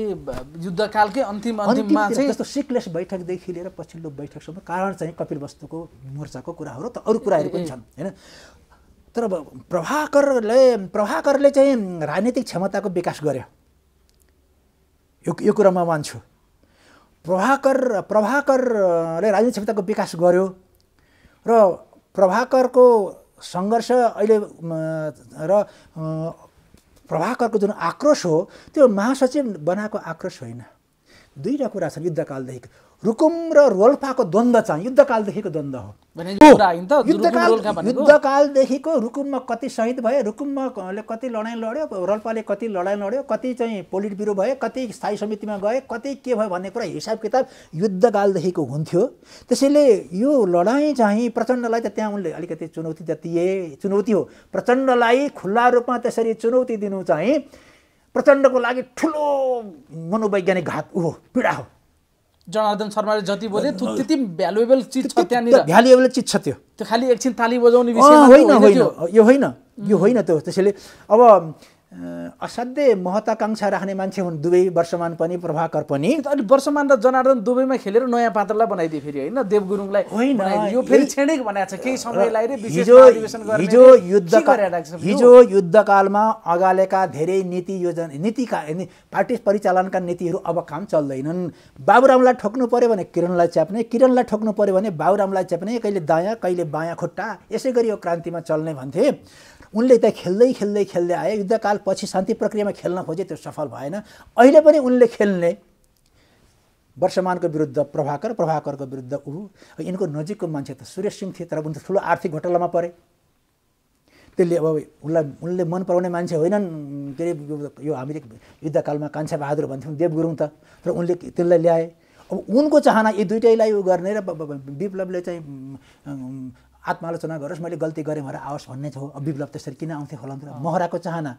युद्धकालकै अन्तिम अन्तिममा चाहिँ जस्तो सिक्लेस बैठकदेखि लिएर पछिल्लो बैठकसम्म कारण चाहिँ कपिल वस्तुको मोर्चाको कुरा हो त अरू कुराहरू पनि छन् होइन तर प्रभाकरले प्रभाकरले चाहिँ राजनीतिक क्षमताको विकास गर्यो यो कुरा म मान्छु प्रभाकर प्रभाकरले राजनीति क्षमताको विकास गर्यो र प्रभाकरको सङ्घर्ष अहिले र प्रभाकरको जुन आक्रोश हो त्यो महासचिव बनाएको आक्रोश होइन दुईवटा कुरा छन् युद्धकालदेखि रुकुम र रोल्पाको द्वन्द्व चाहिँ युद्धकालदेखिको द्वन्द्व हो युद्धकाल युद्धकालदेखिको रुकुममा कति शहीद भयो रुकुममा कति लडाइँ लड्यो रोल्पाले कति लडाइँ लड्यो कति चाहिँ पोलिट ब्युरो भयो कति स्थायी समितिमा गए कति के भयो भन्ने कुरा हिसाब किताब युद्धकालदेखिको हुन्थ्यो त्यसैले यो लडाइँ चाहिँ प्रचण्डलाई त त्यहाँ उनले अलिकति चुनौती त दिए चुनौती हो प्रचण्डलाई खुल्ला रूपमा त्यसरी चुनौती दिनु चाहिँ प्रचण्डको लागि ठुलो मनोवैज्ञानिक घात ऊ हो पीडा हो जनार्दन शर्माले जति बोले त्यति भ्यालुएबल चिज छ त्यहाँनिर भ्यालुएबल चिज छ त्यो त्यो खालि एकछिन ताली बजाउने विषय होइन होइन यो होइन यो होइन त्यो त्यसैले अब असाध्यै महत्त्वाकाङ्क्षा राख्ने मान्छे हुन् दुवै वर्षमान पनि प्रभाकर पनि अनि वर्षमान र जनार्दन दुवैमा खेलेर नयाँ पात्रलाई बनाइदिए फेरि होइन देवगुरुङलाई होइन यो फेरि छेडेक बनाएको छ केही समयलाई हिजो हिजो युद्ध हिजो युद्धकालमा अगालेका धेरै नीति योजना नीतिका पार्टी परिचालनका नीतिहरू अब काम चल्दैनन् बाबुरामलाई ठोक्नु पऱ्यो भने किरणलाई च्याप्ने किरणलाई ठोक्नु पऱ्यो भने बाबुरामलाई च्याप्ने कहिले दायाँ कहिले बायाँ खुट्टा यसै गरी यो क्रान्तिमा चल्ने भन्थे उनले त्यहाँ खेल्दै खेल्दै खेल्दै आए युद्धकाल पछि शान्ति प्रक्रियामा खेल्न खोजे त्यो सफल भएन अहिले पनि उनले खेल्ने वर्षमानको विरुद्ध प्रभाकर प्रभाकरको विरुद्ध ऊ यिनको नजिकको मान्छे त सुरेश सिंह थिए तर उनी त ठुलो आर्थिक घोटालामा परे त्यसले अब उसलाई उनले मन पराउने मान्छे होइनन् के अरे यो हामीले युद्धकालमा कान्छा बहादुर भन्थ्यौँ देवगुरुङ त तर उनले त्यसलाई ल्याए अब उनको चाहना यी दुइटैलाई ऊ गर्ने र विप्लवले चाहिँ आत्मालोचना गरोस् मैले गल्ती गरेँ भनेर आओस् भन्ने हो अब विप्लव त्यसरी किन आउँथ्यो होला नि महराको चाहना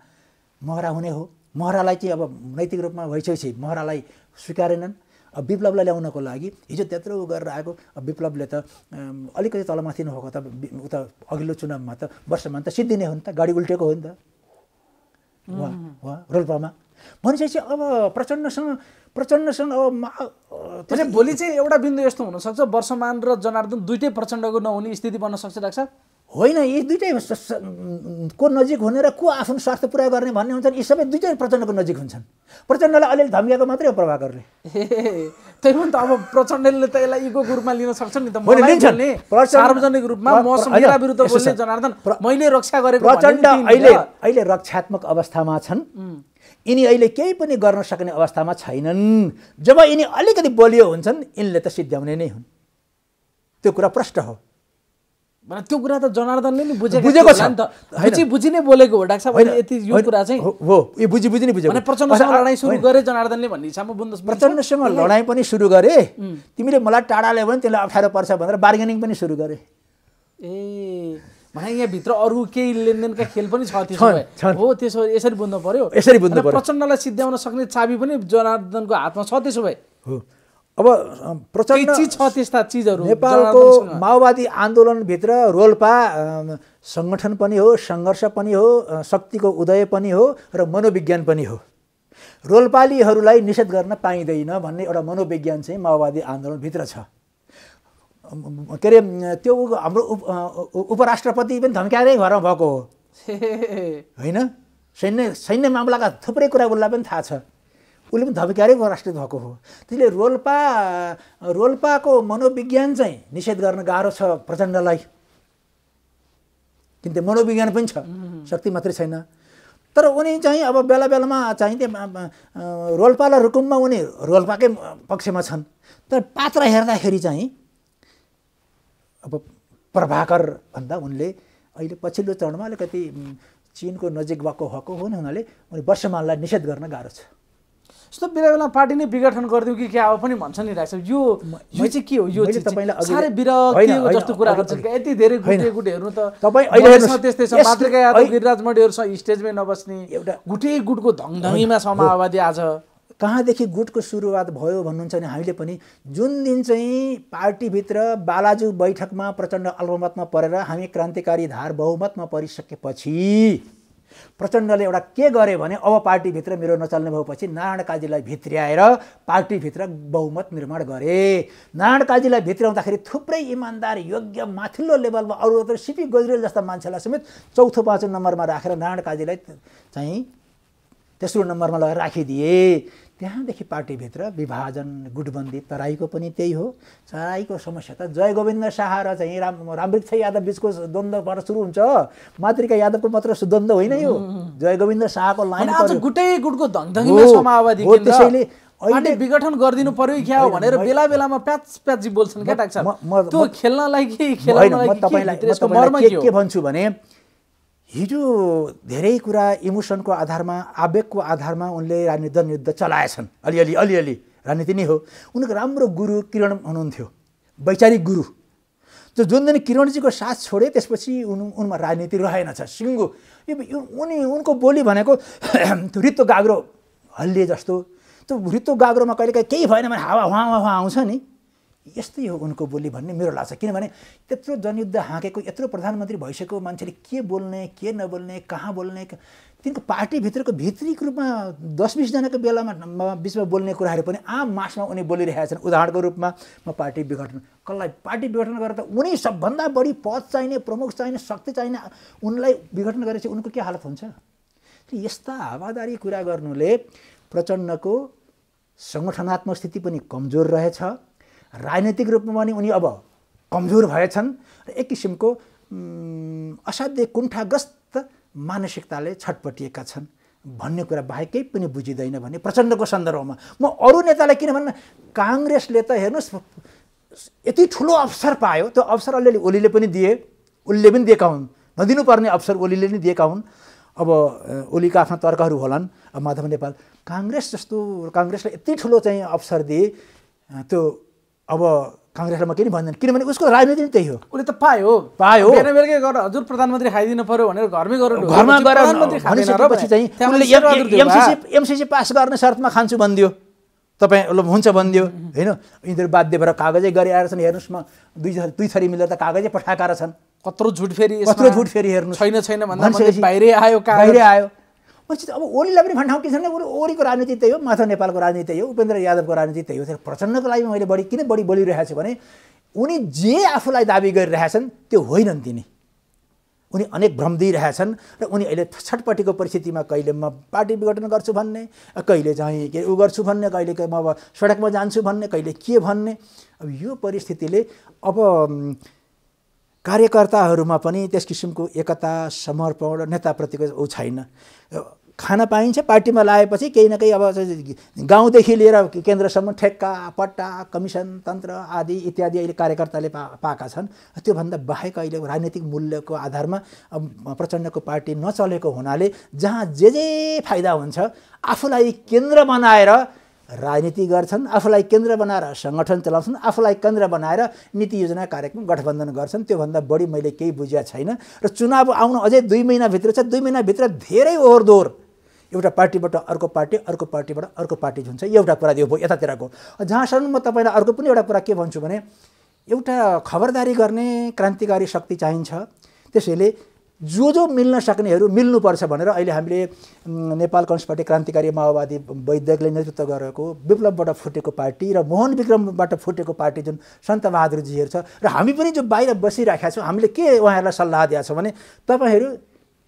महरा हुने हो महरालाई चाहिँ अब नैतिक रूपमा भइसकेपछि महरालाई स्वीकारेनन् अब विप्लवलाई ल्याउनको लागि हिजो त्यत्रो गरेर आएको अब विप्लवले त अलिकति तलमाथि नभएको त उता अघिल्लो चुनावमा त वर्षमा त सिद्धिने हो नि त गाडी उल्टेको हो नि त उहाँ उहाँ रोल्पामा भनिसकेपछि अब प्रचण्डसँग प्रचण्डसँग अब भोलि चाहिँ एउटा बिन्दु यस्तो हुनसक्छ वर्षमान र जनार्दन दुइटै प्रचण्डको नहुने स्थिति बन्न सक्छ डाक्टर होइन यी दुइटै को नजिक हुने र को आफ्नो स्वास्थ्य पुरा गर्ने भन्ने हुन्छन् यी सबै दुइटै प्रचण्डको नजिक हुन्छन् प्रचण्डलाई अलिअलि धम्किएको मात्रै हो प्रभाकरले [laughs] त्यही पनि त अब प्रचण्डले त यसलाई इको ग्रुपमा लिन सक्छ नि त सार्वजनिक रूपमा जनार्दन मैले रक्षा गरेको प्रचण्ड अहिले अहिले रक्षात्मक अवस्थामा छन् यिनी अहिले केही पनि गर्न सक्ने अवस्थामा छैनन् जब यिनी अलिकति बलियो हुन्छन् यिनले त सिद्ध्याउने नै हुन् त्यो कुरा प्रष्ट हो त्यो कुरा त जनार्दनले नि बुझेको बुझेको छ नि त बुझि बुझि नै बोलेको हो डाक्टर साहब यति यो कुरा चाहिँ हो यो बुझी बुझी नै बुझेको प्रचण्डसँग लडाइँ सुरु गरे जनार्दनले भन्ने हिसाबमा बुझ्नु प्रचण्डसँग लडाइँ पनि सुरु गरे तिमीले मलाई टाढा ल्यायो भने त्यसलाई अप्ठ्यारो पर्छ भनेर बार्गेनिङ पनि सुरु गरे ए भने यहाँभित्र अरू केही लेनदेनका खेल पनि छ त्यसो हो त्यसो भए यसरी बुझ्नु पर्यो यसरी बुझ्नु प्रचण्डलाई सिद्ध्याउन सक्ने चाबी पनि जनार्दनको हातमा छ त्यसो भए हो अब प्रचण्ड छ त्यस्ता चिजहरू नेपालको माओवादी आन्दोलनभित्र रोल्पा सङ्गठन पनि हो सङ्घर्ष पनि हो शक्तिको उदय पनि हो र मनोविज्ञान पनि हो रोल्पालीहरूलाई निषेध गर्न पाइँदैन भन्ने एउटा मनोविज्ञान चाहिँ माओवादी आन्दोलनभित्र छ के अरे त्यो हाम्रो उपराष्ट्रपति पनि धम्क्याएरै घरमा भएको हो [laughs] होइन सैन्य सैन्य मामलाका थुप्रै कुरा उसलाई पनि थाहा छ उसले पनि धमिकारै राष्ट्रिय भएको हो त्यसले रोल्पा रोल्पाको मनोविज्ञान चाहिँ निषेध गर्न गाह्रो छ प्रचण्डलाई किन मनोविज्ञान पनि छ शक्ति मात्रै छैन तर उनी चाहिँ अब बेला बेलामा चाहिँ त्यो रोल्पा र रुकुममा उनी रोल्पाकै पक्षमा छन् तर पात्र हेर्दाखेरि चाहिँ अब प्रभाकर भन्दा उनले अहिले पछिल्लो चरणमा अलिकति चिनको नजिक भएको भएको हुन हुनाले उनी वर्षमानलाई निषेध गर्न गाह्रो छ यस्तो बेला बेला पार्टी नै विघटन गरिदिउँ कि क्या अब पनि भन्छ नि राख्छ यो यो चाहिँ के हो यो साह्रै जस्तो कुरा गर्छ यति धेरै गुटे गुटेहरू त त्यस्तै छ यादव गिरिराज मणिहरूसँग स्टेजमै नबस्ने एउटा गुटे गुटको धङधङीमा छ आज कहाँदेखि गुटको सुरुवात भयो भन्नुहुन्छ भने हामीले पनि जुन दिन चाहिँ पार्टीभित्र बालाजु बैठकमा प्रचण्ड अल्पमतमा परेर हामी क्रान्तिकारी धार बहुमतमा परिसकेपछि प्रचण्डले एउटा के गरे भने अब पार्टीभित्र मेरो नचल्ने भएपछि नारायण काजीलाई भित्र्याएर पार्टीभित्र बहुमत निर्माण गरे नारायण काजीलाई भित्र्याउँदाखेरि थुप्रै इमान्दार योग्य माथिल्लो लेभलमा अरू अरू सिपी गोजरेल जस्ता मान्छेलाई समेत चौथो पाँचौँ नम्बरमा राखेर नारायण काजीलाई चाहिँ तेस्रो नम्बरमा लगेर राखिदिए त्यहाँदेखि पार्टीभित्र विभाजन गुटबन्दी तराईको पनि त्यही हो तराईको समस्या त जय गोविन्द शाह र चाहिँ राम रामवृक्ष यादव बिचको द्वन्द्वबाट सुरु हुन्छ मातृका यादवको मात्र द्वन्द होइन यो जय गोविन्द शाहको लाइन गुटै गुटको हो त्यसैले अहिले विघटन गरिदिनु पर्यो क्या भनेर बेला बेलामा प्याच प्याची बोल्छन् क्या डाक्टर त्यो खेल्नलाई के खेल्नलाई के भन्छु भने हिजो धेरै कुरा इमोसनको आधारमा आवेगको आधारमा उनले राजनीति युद्ध चलाएछन् अलिअलि अलिअलि राजनीति नै हो उनको राम्रो गुरु किरण हुनुहुन्थ्यो वैचारिक गुरु त्यो जुन दिन किरणजीको साथ छोडे त्यसपछि उन उनमा राजनीति रहेनछ सिङ्गो उनी उनको बोली भनेको [clears throat] त्यो रित्तो गाग्रो हल्ले जस्तो त्यो रित्तो गाग्रोमा कहिलेकाहीँ केही भएन भने हावा हुवा हुवा आउँछ नि यस्तै हो उनको बोली भन्ने मेरो लाग्छ किनभने त्यत्रो जनयुद्ध हाँकेको यत्रो प्रधानमन्त्री भइसकेको मान्छेले के बोल्ने के नबोल्ने कहाँ बोल्ने तिनको पार्टीभित्रको भित्रीको रूपमा दस बिसजनाको बेलामा बिचमा बोल्ने कुराहरू पनि आम मासमा उनी बोलिरहेका छन् उदाहरणको रूपमा म पार्टी विघटन कसलाई पार्टी विघटन गरेर त उनी सबभन्दा बढी पद चाहिने प्रमुख चाहिने शक्ति चाहिने उनलाई विघटन गरेपछि उनको के हालत हुन्छ यस्ता हावादारी कुरा गर्नुले प्रचण्डको सङ्गठनात्मक स्थिति पनि कमजोर रहेछ राजनैतिक रूपमा पनि उनी अब कमजोर भएछन् र एक किसिमको असाध्य कुण्ठाग्रस्त मानसिकताले छटपटिएका छन् भन्ने कुरा बाहेक केही पनि बुझिँदैन भने प्रचण्डको सन्दर्भमा म अरू नेतालाई किन भन्न काङ्ग्रेसले त हेर्नुहोस् यति ठुलो अवसर पायो त्यो अवसर अलिअलि ओलीले पनि दिए उसले पनि दिएका हुन् नदिनुपर्ने अवसर ओलीले पनि दिएका हुन् अब ओलीका आफ्ना तर्कहरू होलान् माधव नेपाल काङ्ग्रेस जस्तो काङ्ग्रेसलाई यति ठुलो चाहिँ अवसर दिए त्यो अब काङ्ग्रेसलाई म के भन्दैन किनभने उसको राजनीति नै त्यही हो उसले त पायो पायो बेलुकै गएर हजुर प्रधानमन्त्री खाइदिनु पऱ्यो भनेर घरमै गएर घरमा गएर चाहिँ एमसिसी एमसिसी पास गर्ने शर्तमा खान्छु भनिदियो तपाईँ ल हुन्छ भनिदियो होइन यिनीहरू बाध्य भएर कागजै गरी आएर छन् हेर्नुहोस् म दुई दुई थरी मिलेर त कागजै पठाएका रहेछन् कत्रो झुट फेरि कत्रो झुट फेरि हेर्नु छैन छैन भन्दा बाहिरै आयो बाहिरै आयो पछि अब ओलीलाई पनि भन्ठाउँ ठाउँ के छैन ओली ओलीको राजनीति त्यही हो माथा नेपालको राजनीति त्यही हो उपेन्द्र यादवको राजनीति त्यही हो प्रचण्डको लागि मैले बढी किन बढी बोलिरहेको छु भने उनी जे आफूलाई दाबी गरिरहेछन् त्यो होइनन् तिनी उनी अनेक भ्रम दिइरहेछन् र उनी अहिले छटपट्टिको परिस्थितिमा कहिले म पार्टी विघटन गर्छु भन्ने कहिले चाहिँ के ऊ गर्छु भन्ने कहिले म अब सडकमा जान्छु भन्ने कहिले के भन्ने अब यो परिस्थितिले अब कार्यकर्ताहरूमा पनि त्यस किसिमको एकता समर्पण नेताप्रतिको ऊ छैन खान पाइन्छ पार्टीमा लगाएपछि केही न केही अब गाउँदेखि लिएर केन्द्रसम्म ठेक्का पट्टा कमिसन तन्त्र आदि इत्यादि अहिले कार्यकर्ताले पा पाएका छन् त्योभन्दा बाहेक अहिले राजनीतिक मूल्यको आधारमा प्रचण्डको पार्टी नचलेको हुनाले जहाँ जे जे फाइदा हुन्छ आफूलाई केन्द्र बनाएर राजनीति गर्छन् आफूलाई केन्द्र बनाएर सङ्गठन चलाउँछन् आफूलाई केन्द्र बनाएर नीति योजना कार्यक्रम गठबन्धन गर्छन् त्योभन्दा बढी मैले केही बुझेको छैन र चुनाव आउनु अझै दुई महिनाभित्र छ दुई महिनाभित्र धेरै ओहोर दोहोर एउटा पार्टीबाट अर्को पार्टी अर्को पार्टीबाट अर्को पार्टी हुन्छ एउटा कुरा यो भयो यतातिरको जहाँसम्म म तपाईँलाई अर्को पनि एउटा कुरा के भन्छु भने एउटा खबरदारी गर्ने क्रान्तिकारी शक्ति चाहिन्छ त्यसैले जो जो मिल्न सक्नेहरू मिल्नुपर्छ भनेर अहिले हामीले नेपाल कम्युनिस्ट पार्टी क्रान्तिकारी माओवादी वैद्यकले नेतृत्व गरेको विप्लवबाट फुटेको पार्टी र मोहन विक्रमबाट फुटेको पार्टी जुन सन्त बहादुरजीहरू छ र हामी पनि जो बाहिर बसिरहेका छौँ हामीले के उहाँहरूलाई सल्लाह दिएको छौँ भने तपाईँहरू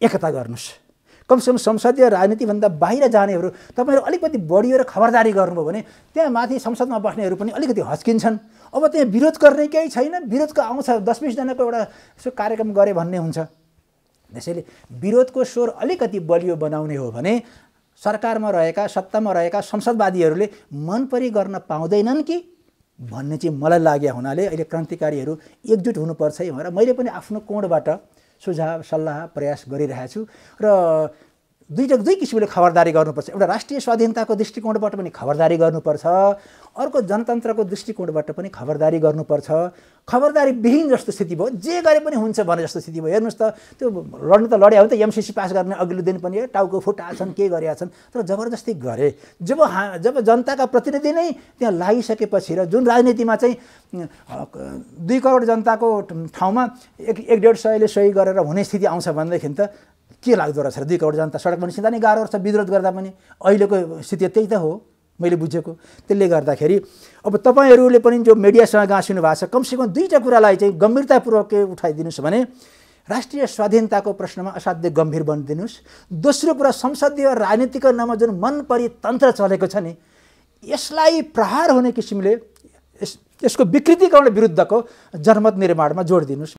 एकता गर्नुहोस् कमसेकम संसदीय राजनीतिभन्दा बाहिर जानेहरू तपाईँहरू अलिकति बढियो र खबरदारी गर्नुभयो भने त्यहाँ माथि संसदमा बस्नेहरू पनि अलिकति हस्किन्छन् अब त्यहाँ विरोध गर्ने केही छैन विरोधको आउँछ दस बिसजनाको एउटा यसो कार्यक्रम गरेँ भन्ने हुन्छ त्यसैले विरोधको स्वर अलिकति बलियो बनाउने हो भने सरकारमा रहेका सत्तामा रहेका संसदवादीहरूले मनपरी गर्न पाउँदैनन् कि भन्ने चाहिँ मलाई लागेको हुनाले अहिले क्रान्तिकारीहरू एकजुट हुनुपर्छ है भनेर मैले पनि आफ्नो कोणबाट सुझाव सल्लाह प्रयास गरिरहेको छु र दुईटा दुई किसिमले खबरदारी गर्नुपर्छ एउटा राष्ट्रिय स्वाधीनताको दृष्टिकोणबाट पनि खबरदारी गर्नुपर्छ अर्को जनतन्त्रको दृष्टिकोणबाट पनि खबरदारी गर्नुपर्छ खबरदारी विहीन जस्तो स्थिति भयो जे गरे पनि हुन्छ भने जस्तो स्थिति भयो हेर्नुहोस् त त्यो लड्नु त लड्यो भने त एमसिसी पास गर्ने अघिल्लो दिन पनि टाउको छन् के गरेका छन् तर जबरजस्ती गरे जब हा जब जनताका प्रतिनिधि नै त्यहाँ लागिसकेपछि र जुन राजनीतिमा चाहिँ दुई करोड जनताको ठाउँमा एक एक डेढ सयले सही गरेर हुने स्थिति आउँछ भनेदेखि त के लाग्दो रहेछ दुई करोड जनता सडकमा निस्किँदा नै गाह्रो रहेछ विद्रोध गर्दा पनि अहिलेको स्थिति त्यही त हो मैले बुझेको त्यसले गर्दाखेरि अब तपाईँहरूले पनि जो मिडियासँग गाँसिनु भएको छ कमसेकम दुईवटा कुरालाई चाहिँ गम्भीरतापूर्वक उठाइदिनुहोस् भने राष्ट्रिय स्वाधीनताको प्रश्नमा असाध्य गम्भीर बनिदिनुहोस् दोस्रो कुरा संसदीय राजनीतिको राजनीतिकरणमा जुन मनपरी तन्त्र चलेको छ नि यसलाई प्रहार हुने किसिमले यस यसको विकृतिकरण विरुद्धको जनमत निर्माणमा जोड दिनुहोस्